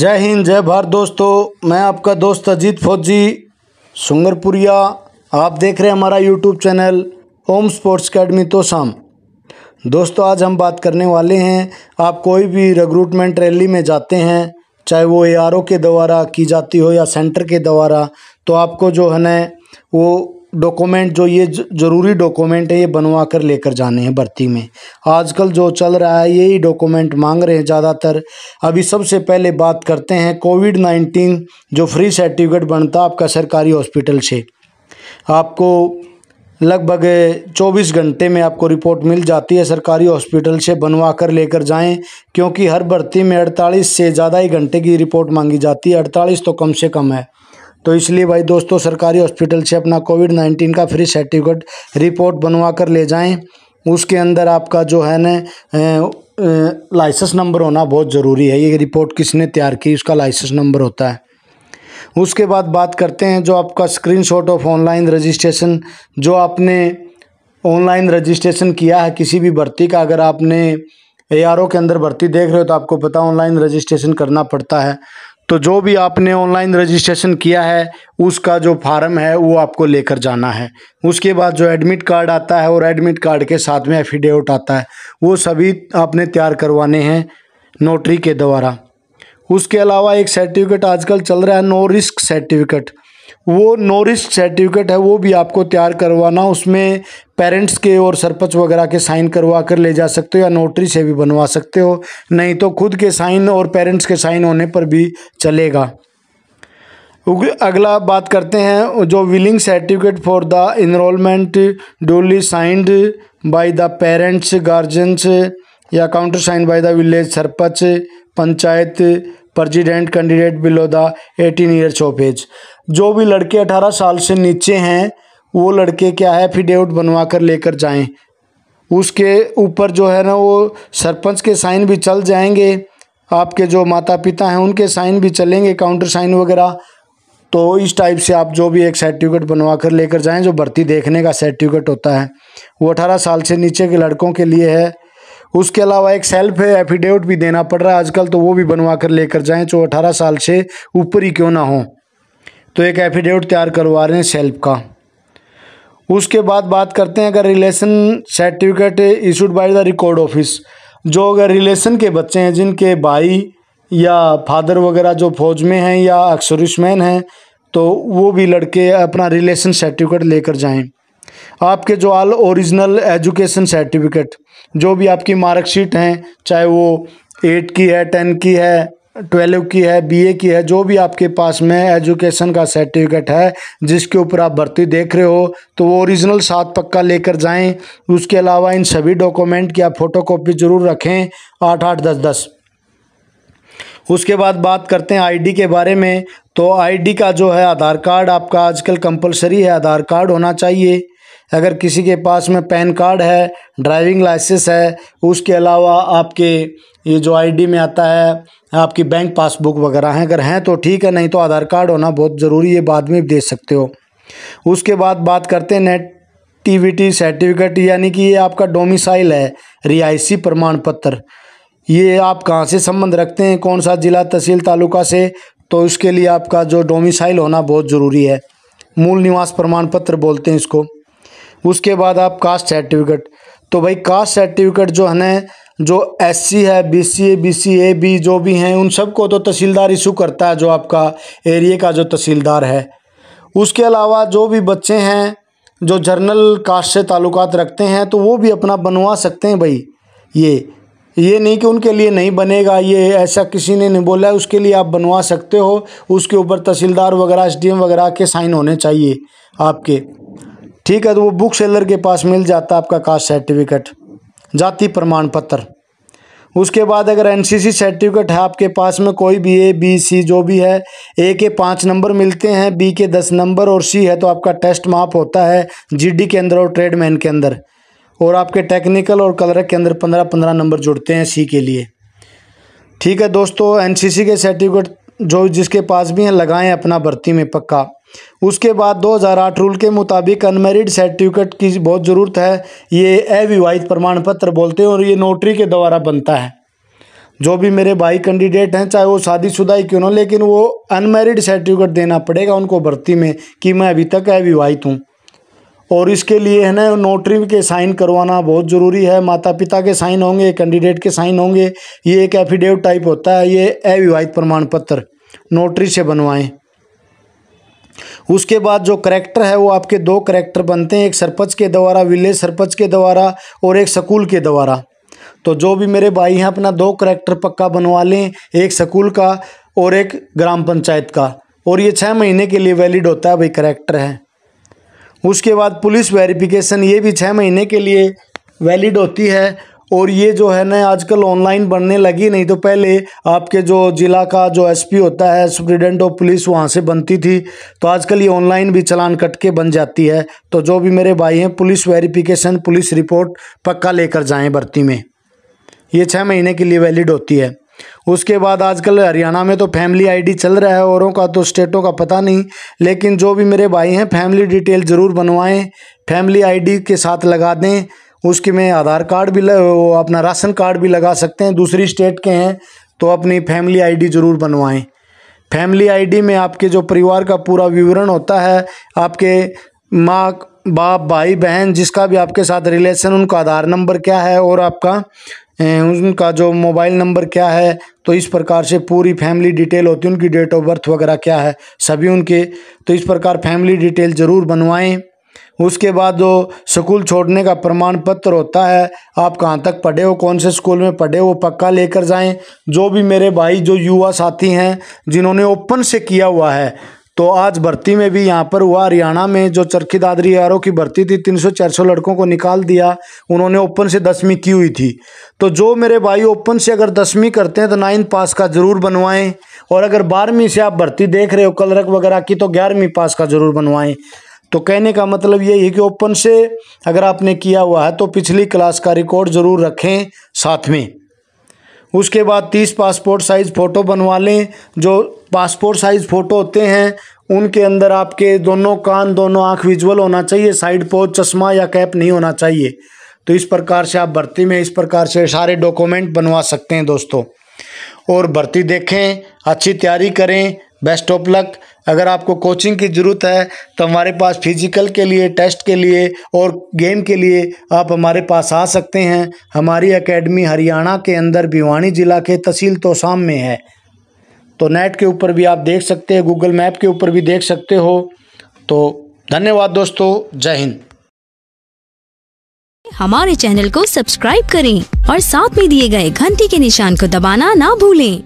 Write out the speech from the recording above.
जय हिंद जय भारत दोस्तों मैं आपका दोस्त अजीत फौजी सुंगरपुरिया आप देख रहे हैं हमारा YouTube channel Om sports academy तो शाम दोस्तों आज हम बात करने वाले हैं आप कोई भी रिक्रूटमेंट रैली में जाते हैं चाहे वो ए के द्वारा की जाती हो या सेंटर के द्वारा तो आपको जो है ना वो डॉक्यूमेंट जो ये ज़रूरी डॉक्यूमेंट है ये बनवा कर लेकर जाने हैं भर्ती में आजकल जो चल रहा है यही डॉक्यूमेंट मांग रहे हैं ज़्यादातर अभी सबसे पहले बात करते हैं कोविड नाइन्टीन जो फ्री सर्टिफिकेट बनता आपका सरकारी हॉस्पिटल से आपको लगभग 24 घंटे में आपको रिपोर्ट मिल जाती है सरकारी हॉस्पिटल से बनवा कर लेकर जाएं क्योंकि हर भर्ती में 48 से ज़्यादा ही घंटे की रिपोर्ट मांगी जाती है 48 तो कम से कम है तो इसलिए भाई दोस्तों सरकारी हॉस्पिटल से अपना कोविड नाइन्टीन का फ्री सर्टिफिकेट रिपोर्ट बनवा कर ले जाएं उसके अंदर आपका जो है ना लाइसेंस नंबर होना बहुत ज़रूरी है ये रिपोर्ट किसने तैयार की उसका लाइसेंस नंबर होता है उसके बाद बात करते हैं जो आपका स्क्रीन ऑफ ऑनलाइन रजिस्ट्रेशन जो आपने ऑनलाइन रजिस्ट्रेशन किया है किसी भी भर्ती का अगर आपने ए के अंदर भर्ती देख रहे हो तो आपको पता ऑनलाइन रजिस्ट्रेशन करना पड़ता है तो जो भी आपने ऑनलाइन रजिस्ट्रेशन किया है उसका जो फार्म है वो आपको लेकर जाना है उसके बाद जो एडमिट कार्ड आता है और एडमिट कार्ड के साथ में एफिडेविट आता है वो सभी आपने तैयार करवाने हैं नोटरी के द्वारा उसके अलावा एक सर्टिफिकेट आजकल चल रहा है नो रिस्क सर्टिफिकेट वो नो रिस्क सर्टिफिकेट है वो भी आपको तैयार करवाना उसमें पेरेंट्स के और सरपंच वगैरह के साइन करवा कर ले जा सकते हो या नोटरी से भी बनवा सकते हो नहीं तो खुद के साइन और पेरेंट्स के साइन होने पर भी चलेगा अगला बात करते हैं जो willing certificate for the enrolment duly signed by the parents guardians या counter sign by the village sarpanch panchayat president candidate below the eighteen years of age जो भी लड़के अठारह साल से नीचे हैं वो लड़के क्या है एफिडेविट बनवा कर लेकर जाएं उसके ऊपर जो है ना वो सरपंच के साइन भी चल जाएंगे आपके जो माता पिता हैं उनके साइन भी चलेंगे काउंटर साइन वगैरह तो इस टाइप से आप जो भी एक सर्टिफिकेट बनवा कर लेकर जाएँ जो भर्ती देखने का सर्टिफिकेट होता है वो अठारह साल से नीचे के लड़कों के लिए है उसके अलावा एक सेल्फ एफिडेविट भी देना पड़ रहा है आजकल तो वो भी बनवा कर लेकर जाएँ जो अठारह साल से ऊपर ही क्यों ना हो तो एक एफिडेविट तैयार करवा रहे हैं सेल्फ का उसके बाद बात करते हैं अगर relation certificate issued by the record office जो अगर रिलेशन के बच्चे हैं जिनके भाई या फादर वगैरह जो फौज में हैं या अक्सरिशमैन हैं तो वो भी लड़के अपना रिलेशन सर्टिफिकेट लेकर जाएं आपके जो ऑल ओरिजिनल एजुकेशन सर्टिफिकेट जो भी आपकी मार्कशीट हैं चाहे वो एट की है टेन की है ट्वेल्व की है बीए की है जो भी आपके पास में एजुकेशन का सर्टिफिकेट है जिसके ऊपर आप भर्ती देख रहे हो तो वो ओरिजिनल सात पक्का लेकर जाएं उसके अलावा इन सभी डॉक्यूमेंट की आप फोटोकॉपी ज़रूर रखें आठ आठ दस दस उसके बाद बात करते हैं आईडी के बारे में तो आईडी का जो है आधार कार्ड आपका आजकल कंपलसरी है आधार कार्ड होना चाहिए अगर किसी के पास में पैन कार्ड है ड्राइविंग लाइसेंस है उसके अलावा आपके ये जो आईडी में आता है आपकी बैंक पासबुक वगैरह हैं अगर हैं तो ठीक है नहीं तो आधार कार्ड होना बहुत ज़रूरी है बाद में दे सकते हो उसके बाद बात करते हैं नेट टीवीटी सर्टिफिकेट यानी कि ये आपका डोमिसाइल है रिहायशी प्रमाण पत्र ये आप कहाँ से संबंध रखते हैं कौन सा ज़िला तहसील तालुका से तो इसके लिए आपका जो डोमिसाइल होना बहुत ज़रूरी है मूल निवास प्रमाण पत्र बोलते हैं इसको उसके बाद आप कास्ट सर्टिफिकेट तो भाई कास्ट सर्टिफिकेट जो है जो एस सी है B C A B C A B जो भी हैं उन सबको तो तहसीलदार इशू करता है जो आपका एरिए का जो तहसीलदार है उसके अलावा जो भी बच्चे हैं जो जर्नल कास्ट से ताल्लुकात रखते हैं तो वो भी अपना बनवा सकते हैं भाई ये ये नहीं कि उनके लिए नहीं बनेगा ये ऐसा किसी ने नहीं बोला है उसके लिए आप बनवा सकते हो उसके ऊपर तहसीलदार वगैरह एस वगैरह के साइन होने चाहिए आपके ठीक है तो वो बुक सेलर के पास मिल जाता है आपका कास्ट सर्टिफिकेट जाति प्रमाण पत्र उसके बाद अगर एनसीसी सर्टिफिकेट है आपके पास में कोई भी ए बी सी जो भी है ए के पाँच नंबर मिलते हैं बी के दस नंबर और सी है तो आपका टेस्ट माप होता है जीडी के अंदर और ट्रेडमैन के अंदर और आपके टेक्निकल और कलर के अंदर पंद्रह पंद्रह नंबर जुड़ते हैं सी के लिए ठीक है दोस्तों एन के सर्टिफिकेट जो जिसके पास भी हैं लगाएँ अपना भर्ती में पक्का उसके बाद 2008 रूल के मुताबिक अनमेरिड सर्टिफिकेट की बहुत ज़रूरत है ये अविवाहित प्रमाण पत्र बोलते हैं और ये नोटरी के द्वारा बनता है जो भी मेरे भाई कैंडिडेट हैं चाहे वो शादीशुदा ही क्यों ना लेकिन वो अनमेरिड सर्टिफिकेट देना पड़ेगा उनको भर्ती में कि मैं अभी तक अविवाहित हूँ और इसके लिए है ना नोटरी के साइन करवाना बहुत ज़रूरी है माता पिता के साइन होंगे कैंडिडेट के साइन होंगे ये एक एफिडेविट टाइप होता है ये अविवाहित प्रमाण पत्र नोटरी से बनवाएं उसके बाद जो करैक्टर है वो आपके दो करैक्टर बनते हैं एक सरपंच के द्वारा विलेज सरपंच के द्वारा और एक स्कूल के द्वारा तो जो भी मेरे भाई हैं अपना दो करैक्टर पक्का बनवा लें एक स्कूल का और एक ग्राम पंचायत का और ये छः महीने के लिए वैलिड होता है भाई करैक्टर है उसके बाद पुलिस वेरिफिकेशन ये भी छः महीने के लिए वैलिड होती है और ये जो है ना आजकल ऑनलाइन बनने लगी नहीं तो पहले आपके जो ज़िला का जो एसपी होता है सुप्रिटेंडेंट ऑफ पुलिस वहाँ से बनती थी तो आजकल ये ऑनलाइन भी चलान कट के बन जाती है तो जो भी मेरे भाई हैं पुलिस वेरिफिकेशन पुलिस रिपोर्ट पक्का लेकर जाएँ भर्ती में ये छः महीने के लिए वैलिड होती है उसके बाद आजकल हरियाणा में तो फैमिली आईडी चल रहा है औरों का तो स्टेटों का पता नहीं लेकिन जो भी मेरे भाई हैं फैमिली डिटेल ज़रूर बनवाएं फैमिली आईडी के साथ लगा दें उसके में आधार कार्ड भी वो अपना राशन कार्ड भी लगा सकते हैं दूसरी स्टेट के हैं तो अपनी फैमिली आईडी ज़रूर बनवाएं फैमिली आईडी में आपके जो परिवार का पूरा विवरण होता है आपके माँ बाप भाई बहन जिसका भी आपके साथ रिलेशन उनका आधार नंबर क्या है और आपका उनका जो मोबाइल नंबर क्या है तो इस प्रकार से पूरी फैमिली डिटेल होती है उनकी डेट ऑफ बर्थ वगैरह क्या है सभी उनके तो इस प्रकार फैमिली डिटेल ज़रूर बनवाएं उसके बाद जो स्कूल छोड़ने का प्रमाण पत्र होता है आप कहाँ तक पढ़े हो कौन से स्कूल में पढ़े हो पक्का लेकर जाएं जो भी मेरे भाई जो युवा साथी हैं जिन्होंने ओपन से किया हुआ है तो आज भर्ती में भी यहाँ पर हुआ हरियाणा में जो चरखी दादरी यारों की भर्ती थी 300-400 लड़कों को निकाल दिया उन्होंने ओपन से दसवीं की हुई थी तो जो मेरे भाई ओपन से अगर दसवीं करते हैं तो नाइन्थ पास का ज़रूर बनवाएं और अगर बारहवीं से आप भर्ती देख रहे हो कलरक वगैरह की तो ग्यारहवीं पास का ज़रूर बनवाएं तो कहने का मतलब यही है कि ओपन से अगर आपने किया हुआ है तो पिछली क्लास का रिकॉर्ड ज़रूर रखें साथ में उसके बाद तीस पासपोर्ट साइज़ फ़ोटो बनवा लें जो पासपोर्ट साइज़ फ़ोटो होते हैं उनके अंदर आपके दोनों कान दोनों आँख विजुअल होना चाहिए साइड पोज चश्मा या कैप नहीं होना चाहिए तो इस प्रकार से आप भर्ती में इस प्रकार से सारे डॉक्यूमेंट बनवा सकते हैं दोस्तों और भर्ती देखें अच्छी तैयारी करें बेस्ट ऑफ लक अगर आपको कोचिंग की ज़रूरत है तो हमारे पास फिजिकल के लिए टेस्ट के लिए और गेम के लिए आप हमारे पास आ सकते हैं हमारी एकेडमी हरियाणा के अंदर भिवानी ज़िला के तहसील तोसाम में है तो नेट के ऊपर भी आप देख सकते हैं गूगल मैप के ऊपर भी देख सकते हो तो धन्यवाद दोस्तों जय हिंद हमारे चैनल को सब्सक्राइब करें और साथ में दिए गए घंटी के निशान को दबाना ना भूलें